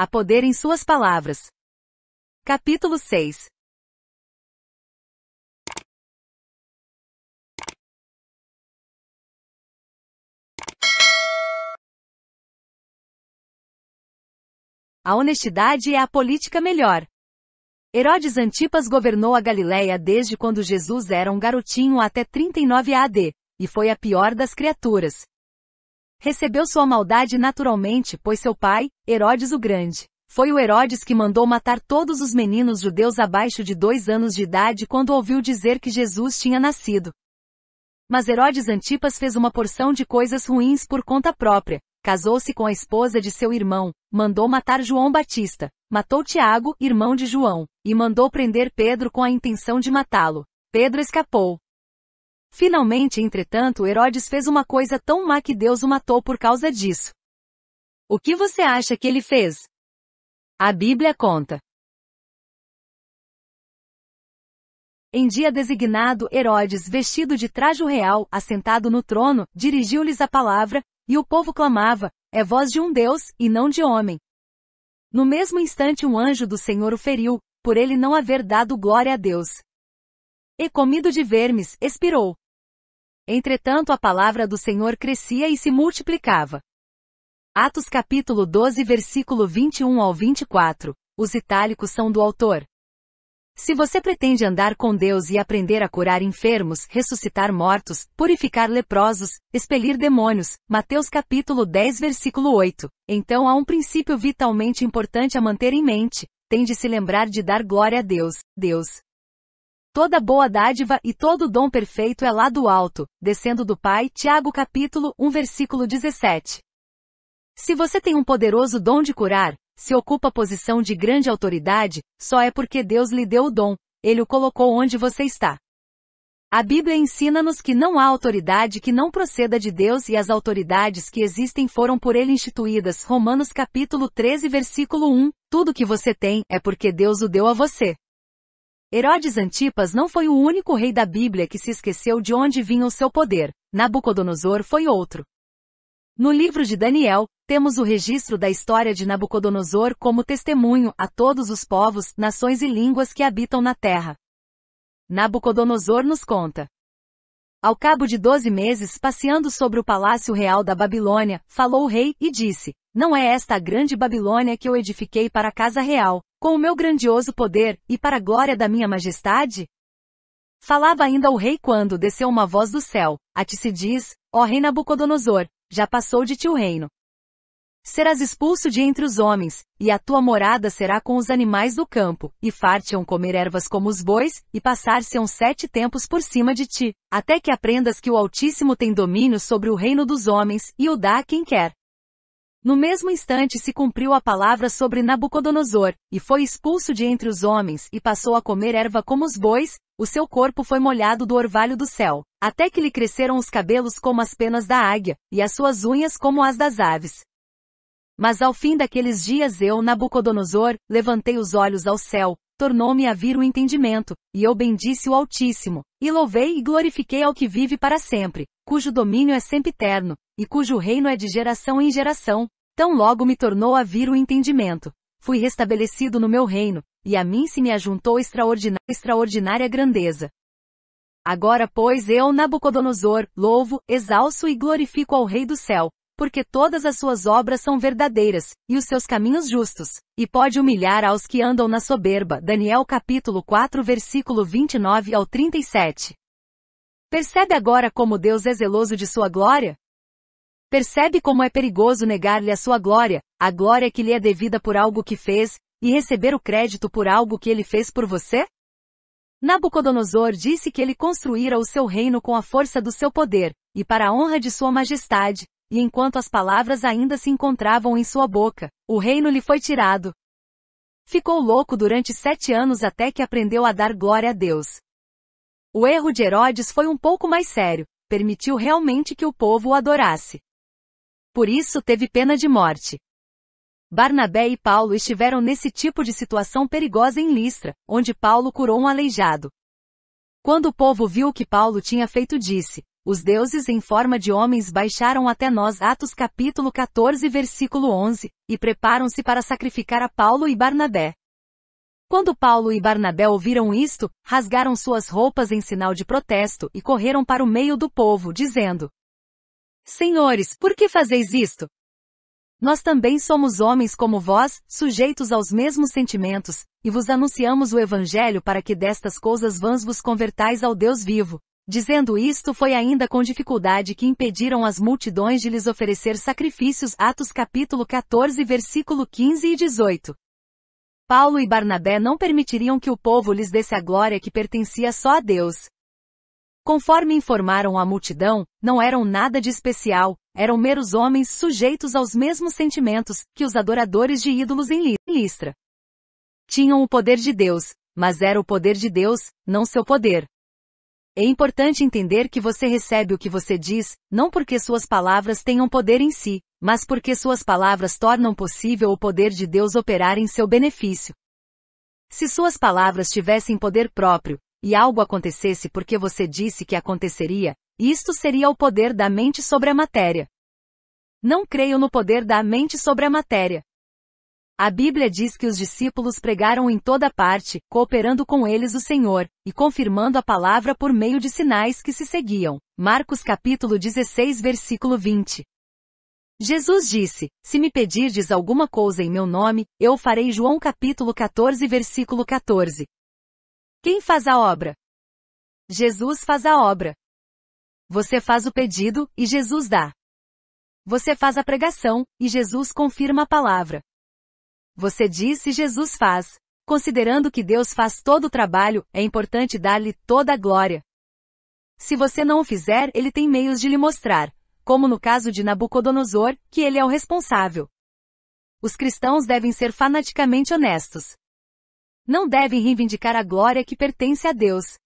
Há poder em suas palavras. Capítulo 6 A honestidade é a política melhor. Herodes Antipas governou a Galiléia desde quando Jesus era um garotinho até 39 AD, e foi a pior das criaturas, Recebeu sua maldade naturalmente, pois seu pai, Herodes o Grande, foi o Herodes que mandou matar todos os meninos judeus abaixo de dois anos de idade quando ouviu dizer que Jesus tinha nascido. Mas Herodes Antipas fez uma porção de coisas ruins por conta própria. Casou-se com a esposa de seu irmão, mandou matar João Batista, matou Tiago, irmão de João, e mandou prender Pedro com a intenção de matá-lo. Pedro escapou, Finalmente, entretanto, Herodes fez uma coisa tão má que Deus o matou por causa disso. O que você acha que ele fez? A Bíblia conta. Em dia designado, Herodes, vestido de trajo real, assentado no trono, dirigiu-lhes a palavra, e o povo clamava: É voz de um Deus, e não de homem. No mesmo instante, um anjo do Senhor o feriu, por ele não haver dado glória a Deus. E comido de vermes, expirou. Entretanto a palavra do Senhor crescia e se multiplicava. Atos capítulo 12 versículo 21 ao 24. Os itálicos são do autor. Se você pretende andar com Deus e aprender a curar enfermos, ressuscitar mortos, purificar leprosos, expelir demônios, Mateus capítulo 10 versículo 8. Então há um princípio vitalmente importante a manter em mente. Tem de se lembrar de dar glória a Deus. Deus, Toda boa dádiva e todo dom perfeito é lá do alto, descendo do Pai. Tiago capítulo 1 versículo 17. Se você tem um poderoso dom de curar, se ocupa posição de grande autoridade, só é porque Deus lhe deu o dom, ele o colocou onde você está. A Bíblia ensina-nos que não há autoridade que não proceda de Deus e as autoridades que existem foram por ele instituídas. Romanos capítulo 13 versículo 1. Tudo que você tem é porque Deus o deu a você. Herodes Antipas não foi o único rei da Bíblia que se esqueceu de onde vinha o seu poder, Nabucodonosor foi outro. No livro de Daniel, temos o registro da história de Nabucodonosor como testemunho a todos os povos, nações e línguas que habitam na terra. Nabucodonosor nos conta. Ao cabo de doze meses passeando sobre o palácio real da Babilônia, falou o rei e disse: Não é esta a grande Babilônia que eu edifiquei para a casa real, com o meu grandioso poder, e para a glória da minha majestade? Falava ainda o rei quando desceu uma voz do céu, a ti se diz, ó rei Nabucodonosor, já passou de ti o reino. Serás expulso de entre os homens, e a tua morada será com os animais do campo, e farte-ão comer ervas como os bois, e passar-se-ão sete tempos por cima de ti, até que aprendas que o Altíssimo tem domínio sobre o reino dos homens, e o dá a quem quer. No mesmo instante se cumpriu a palavra sobre Nabucodonosor, e foi expulso de entre os homens e passou a comer erva como os bois, o seu corpo foi molhado do orvalho do céu, até que lhe cresceram os cabelos como as penas da águia, e as suas unhas como as das aves. Mas ao fim daqueles dias eu, Nabucodonosor, levantei os olhos ao céu, tornou-me a vir o entendimento, e eu bendice o Altíssimo, e louvei e glorifiquei ao que vive para sempre, cujo domínio é sempiterno, e cujo reino é de geração em geração. Tão logo me tornou a vir o entendimento. Fui restabelecido no meu reino, e a mim se me ajuntou extraordinária, grandeza. Agora, pois, eu, Nabucodonosor, louvo, exalço e glorifico ao Rei do céu, porque todas as suas obras são verdadeiras, e os seus caminhos justos, e pode humilhar aos que andam na soberba. Daniel capítulo 4 versículo 29 ao 37. Percebe agora como Deus é zeloso de sua glória? Percebe como é perigoso negar-lhe a sua glória, a glória que lhe é devida por algo que fez, e receber o crédito por algo que ele fez por você? Nabucodonosor disse que ele construíra o seu reino com a força do seu poder, e para a honra de sua majestade, e enquanto as palavras ainda se encontravam em sua boca, o reino lhe foi tirado. Ficou louco durante sete anos até que aprendeu a dar glória a Deus, o erro de Herodes foi um pouco mais sério, permitiu realmente que o povo o adorasse. Por isso teve pena de morte. Barnabé e Paulo estiveram nesse tipo de situação perigosa em Listra, onde Paulo curou um aleijado. Quando o povo viu o que Paulo tinha feito disse, os deuses em forma de homens baixaram até nós Atos capítulo 14 versículo 11, e preparam-se para sacrificar a Paulo e Barnabé. Quando Paulo e Barnabé ouviram isto, rasgaram suas roupas em sinal de protesto e correram para o meio do povo, dizendo: Senhores, por que fazeis isto? Nós também somos homens como vós, sujeitos aos mesmos sentimentos, e vos anunciamos o Evangelho para que destas coisas vãs vos convertais ao Deus vivo. Dizendo isto foi ainda com dificuldade que impediram as multidões de lhes oferecer sacrifícios. Atos capítulo 14 versículo 15 e 18. Paulo e Barnabé não permitiriam que o povo lhes desse a glória que pertencia só a Deus. Conforme informaram à multidão, não eram nada de especial, eram meros homens sujeitos aos mesmos sentimentos que os adoradores de ídolos em Listra. Tinham o poder de Deus, mas era o poder de Deus, não seu poder. É importante entender que você recebe o que você diz, não porque suas palavras tenham poder em si, mas porque suas palavras tornam possível o poder de Deus operar em seu benefício. Se suas palavras tivessem poder próprio, e algo acontecesse porque você disse que aconteceria, isto seria o poder da mente sobre a matéria. Não creio no poder da mente sobre a matéria. A Bíblia diz que os discípulos pregaram em toda parte, cooperando com eles o Senhor, e confirmando a palavra por meio de sinais que se seguiam. Marcos capítulo 16 versículo 20. Jesus disse, se me pedirdes alguma coisa em meu nome, eu farei João capítulo 14 versículo 14. Quem faz a obra? Jesus faz a obra. Você faz o pedido, e Jesus dá. Você faz a pregação, e Jesus confirma a palavra. Você diz e Jesus faz. Considerando que Deus faz todo o trabalho, é importante dar-lhe toda a glória. Se você não o fizer, ele tem meios de lhe mostrar, como no caso de Nabucodonosor, que ele é o responsável. Os cristãos devem ser fanaticamente honestos. Não devem reivindicar a glória que pertence a Deus.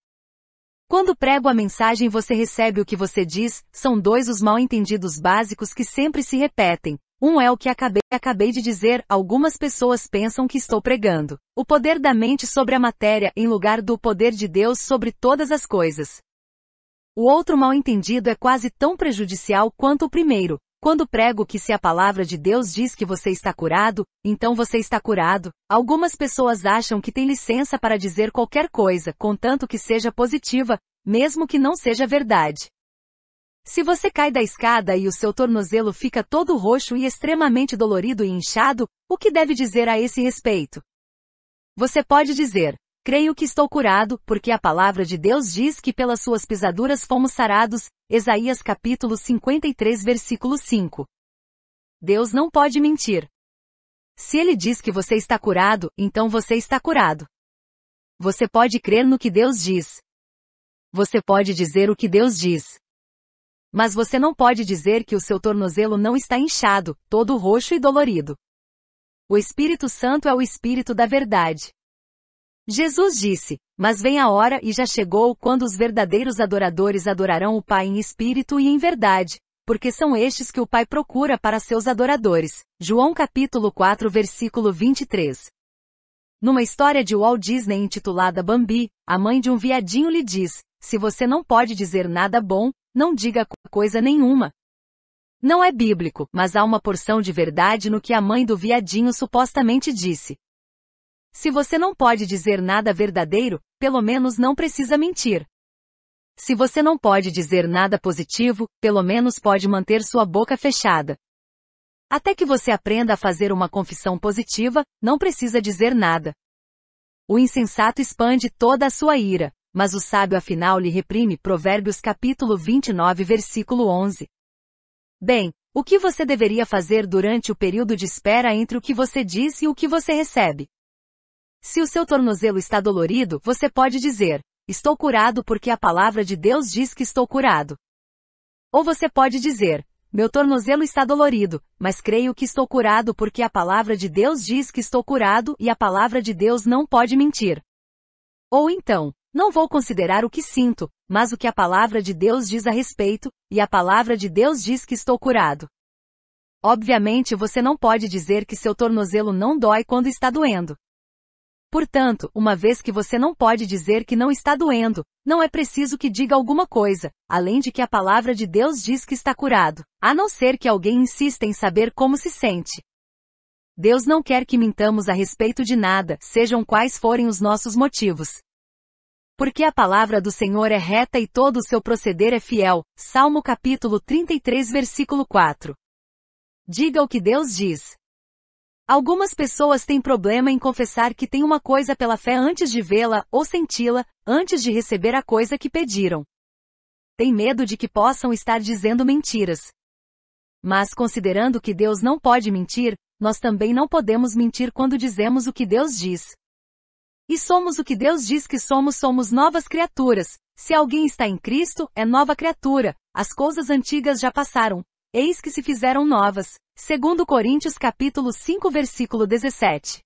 Quando prego a mensagem você recebe o que você diz, são dois os mal entendidos básicos que sempre se repetem. Um é o que acabei, acabei de dizer, algumas pessoas pensam que estou pregando. O poder da mente sobre a matéria em lugar do poder de Deus sobre todas as coisas. O outro mal entendido é quase tão prejudicial quanto o primeiro. Quando prego que se a palavra de Deus diz que você está curado, então você está curado. Algumas pessoas acham que têm licença para dizer qualquer coisa, contanto que seja positiva, mesmo que não seja verdade. Se você cai da escada e o seu tornozelo fica todo roxo e extremamente dolorido e inchado, o que deve dizer a esse respeito? Você pode dizer, creio que estou curado, porque a palavra de Deus diz que pelas suas pisaduras fomos sarados, Isaías capítulo 53 versículo 5. Deus não pode mentir. Se ele diz que você está curado, então você está curado. Você pode crer no que Deus diz. Você pode dizer o que Deus diz. Mas você não pode dizer que o seu tornozelo não está inchado, todo roxo e dolorido. O Espírito Santo é o Espírito da verdade. Jesus disse: Mas vem a hora e já chegou quando os verdadeiros adoradores adorarão o Pai em espírito e em verdade, porque são estes que o Pai procura para seus adoradores. João capítulo 4 versículo 23. Numa história de Walt Disney intitulada Bambi, a mãe de um viadinho lhe diz: Se você não pode dizer nada bom, não diga coisa nenhuma. Não é bíblico, mas há uma porção de verdade no que a mãe do viadinho supostamente disse. Se você não pode dizer nada verdadeiro, pelo menos não precisa mentir. Se você não pode dizer nada positivo, pelo menos pode manter sua boca fechada. Até que você aprenda a fazer uma confissão positiva, não precisa dizer nada. O insensato expande toda a sua ira mas o sábio afinal lhe reprime. Provérbios capítulo 29 versículo 11. Bem, o que você deveria fazer durante o período de espera entre o que você diz e o que você recebe? Se o seu tornozelo está dolorido, você pode dizer, estou curado porque a palavra de Deus diz que estou curado. Ou você pode dizer, meu tornozelo está dolorido, mas creio que estou curado porque a palavra de Deus diz que estou curado e a palavra de Deus não pode mentir. Ou então, não vou considerar o que sinto, mas o que a palavra de Deus diz a respeito, e a palavra de Deus diz que estou curado. Obviamente você não pode dizer que seu tornozelo não dói quando está doendo. Portanto, uma vez que você não pode dizer que não está doendo, não é preciso que diga alguma coisa, além de que a palavra de Deus diz que está curado, a não ser que alguém insista em saber como se sente. Deus não quer que mintamos a respeito de nada, sejam quais forem os nossos motivos. Porque a palavra do Senhor é reta e todo o seu proceder é fiel. Salmo capítulo 33 versículo 4. Diga o que Deus diz. Algumas pessoas têm problema em confessar que têm uma coisa pela fé antes de vê-la ou senti-la, antes de receber a coisa que pediram. Tem medo de que possam estar dizendo mentiras. Mas considerando que Deus não pode mentir, nós também não podemos mentir quando dizemos o que Deus diz. E somos o que Deus diz que somos, somos novas criaturas. Se alguém está em Cristo, é nova criatura. As coisas antigas já passaram. Eis que se fizeram novas. Segundo Coríntios capítulo 5 versículo 17.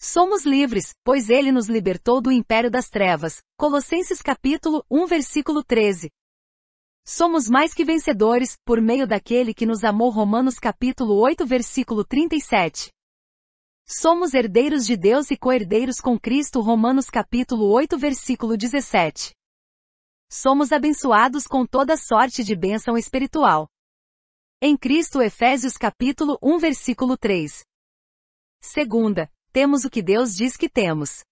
Somos livres, pois ele nos libertou do império das trevas. Colossenses capítulo 1 versículo 13. Somos mais que vencedores, por meio daquele que nos amou. Romanos capítulo 8 versículo 37. Somos herdeiros de Deus e co-herdeiros com Cristo. Romanos capítulo 8, versículo 17. Somos abençoados com toda sorte de bênção espiritual. Em Cristo Efésios capítulo 1, versículo 3. Segunda, temos o que Deus diz que temos.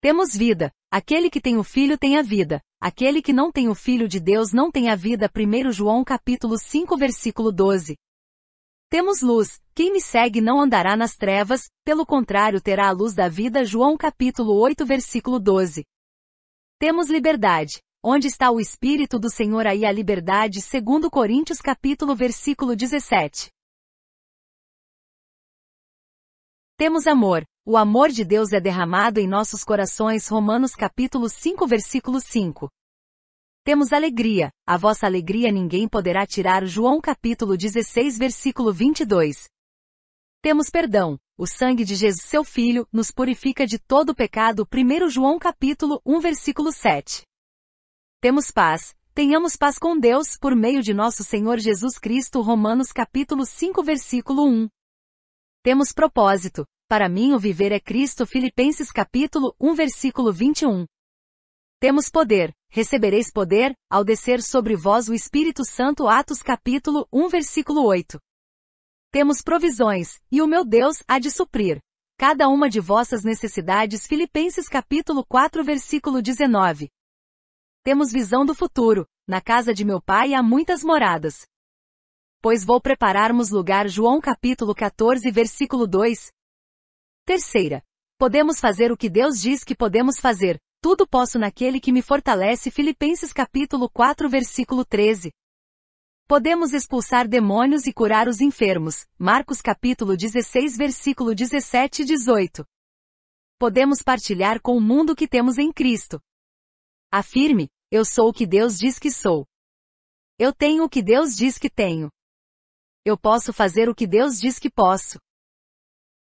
Temos vida. Aquele que tem o filho tem a vida. Aquele que não tem o filho de Deus não tem a vida. 1 João capítulo 5, versículo 12. Temos luz, quem me segue não andará nas trevas, pelo contrário terá a luz da vida. João capítulo 8 versículo 12. Temos liberdade. Onde está o Espírito do Senhor aí a liberdade? Segundo Coríntios capítulo versículo 17. Temos amor. O amor de Deus é derramado em nossos corações. Romanos capítulo 5 versículo 5. Temos alegria, a vossa alegria ninguém poderá tirar. João capítulo 16, versículo 22. Temos perdão, o sangue de Jesus, seu filho, nos purifica de todo pecado. 1 João capítulo 1, versículo 7. Temos paz, tenhamos paz com Deus por meio de nosso Senhor Jesus Cristo. Romanos capítulo 5, versículo 1. Temos propósito, para mim o viver é Cristo. Filipenses capítulo 1 versículo 21. Temos poder, Recebereis poder, ao descer sobre vós o Espírito Santo Atos capítulo 1 versículo 8. Temos provisões, e o meu Deus há de suprir cada uma de vossas necessidades Filipenses capítulo 4 versículo 19. Temos visão do futuro, na casa de meu pai há muitas moradas. Pois vou prepararmos lugar João capítulo 14 versículo 2. Terceira. Podemos fazer o que Deus diz que podemos fazer, tudo posso naquele que me fortalece. Filipenses capítulo 4 versículo 13. Podemos expulsar demônios e curar os enfermos. Marcos capítulo 16 versículo 17 e 18. Podemos partilhar com o mundo que temos em Cristo. Afirme, eu sou o que Deus diz que sou. Eu tenho o que Deus diz que tenho. Eu posso fazer o que Deus diz que posso.